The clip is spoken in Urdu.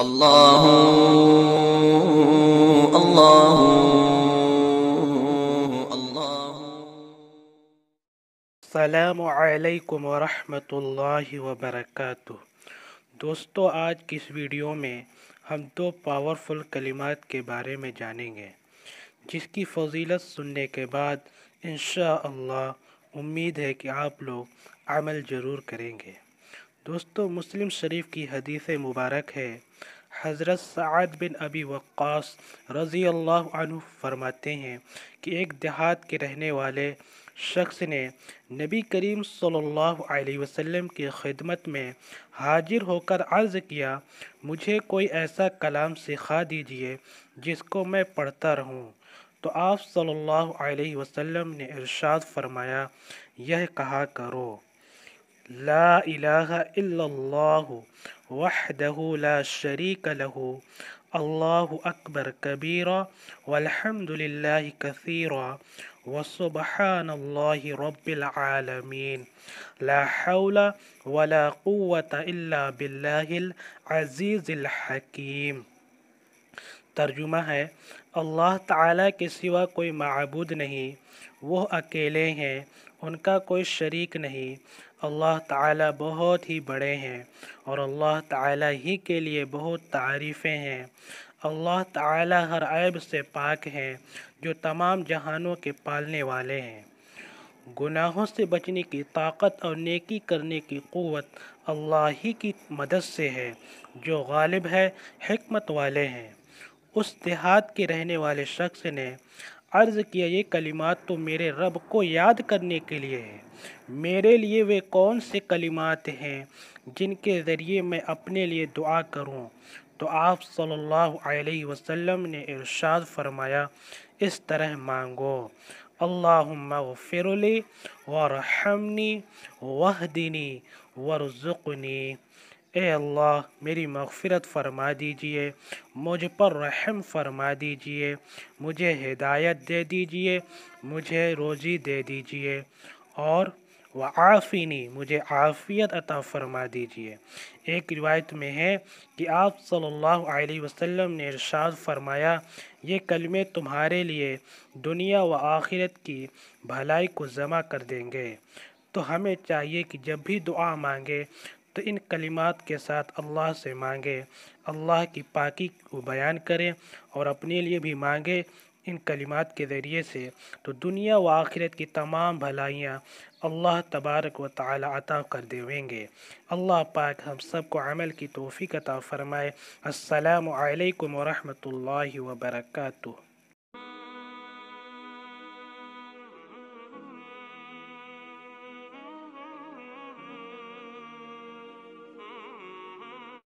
اللہ اللہ اللہ علیکم ورحمۃ اللہ وبرکاتہ دوستو آج کی اس ویڈیو میں ہم دو پاورفل کلمات کے بارے میں جانیں گے جس کی فضیلت سننے کے بعد انشاءاللہ اللہ امید ہے کہ آپ لوگ عمل ضرور کریں گے دوستو مسلم شریف کی حدیث مبارک ہے حضرت سعد بن ابی وقاص رضی اللہ عنہ فرماتے ہیں کہ ایک دیہات کے رہنے والے شخص نے نبی کریم صلی اللہ علیہ وسلم کی خدمت میں حاضر ہو کر عرض کیا مجھے کوئی ایسا کلام سکھا دیجئے جس کو میں پڑھتا رہوں تو آپ صلی اللہ علیہ وسلم نے ارشاد فرمایا یہ کہا کرو لا إله إلا الله وحده لا شريك له الله أكبر كبيرا والحمد لله كثيرا وسبحان الله رب العالمين لا حول ولا قوة إلا بالله العزيز الحكيم ترجمہ ہے اللہ تعالیٰ کے سوا کوئی معبود نہیں وہ اکیلے ہیں ان کا کوئی شریک نہیں اللہ تعالیٰ بہت ہی بڑے ہیں اور اللہ تعالیٰ ہی کے لیے بہت تعریفیں ہیں اللہ تعالیٰ ہر عیب سے پاک ہیں جو تمام جہانوں کے پالنے والے ہیں گناہوں سے بچنے کی طاقت اور نیکی کرنے کی قوت اللہ ہی کی مدد سے ہے جو غالب ہے حکمت والے ہیں اس دیہات کے رہنے والے شخص نے عرض کیا یہ کلمات تو میرے رب کو یاد کرنے کے لیے ہے میرے لیے وہ کون سے کلمات ہیں جن کے ذریعے میں اپنے لیے دعا کروں تو آپ صلی اللہ علیہ وسلم نے ارشاد فرمایا اس طرح مانگو اللہم اغفر لی ورحمنی وحدنی ورزقنی اے اللہ میری مغفرت فرما دیجئے مجھ پر رحم فرما دیجئے مجھے ہدایت دے دیجئے مجھے روزی دے دیجئے اور وعافینی مجھے عافیت عطا فرما دیجئے ایک روایت میں ہے کہ آپ صلی اللہ علیہ وسلم نے ارشاد فرمایا یہ کلمے تمہارے لیے دنیا و آخرت کی بھلائی کو جمع کر دیں گے تو ہمیں چاہیے کہ جب بھی دعا مانگے تو ان کلمات کے ساتھ اللہ سے مانگے اللہ کی پاکی کو بیان کریں اور اپنے لیے بھی مانگے ان کلمات کے ذریعے سے تو دنیا و آخرت کی تمام بھلائیاں اللہ تبارک و تعالی عطا کر دے گے اللہ پاک ہم سب کو عمل کی توفیق عطا فرمائے السلام علیکم ورحمۃ اللہ وبرکاتہ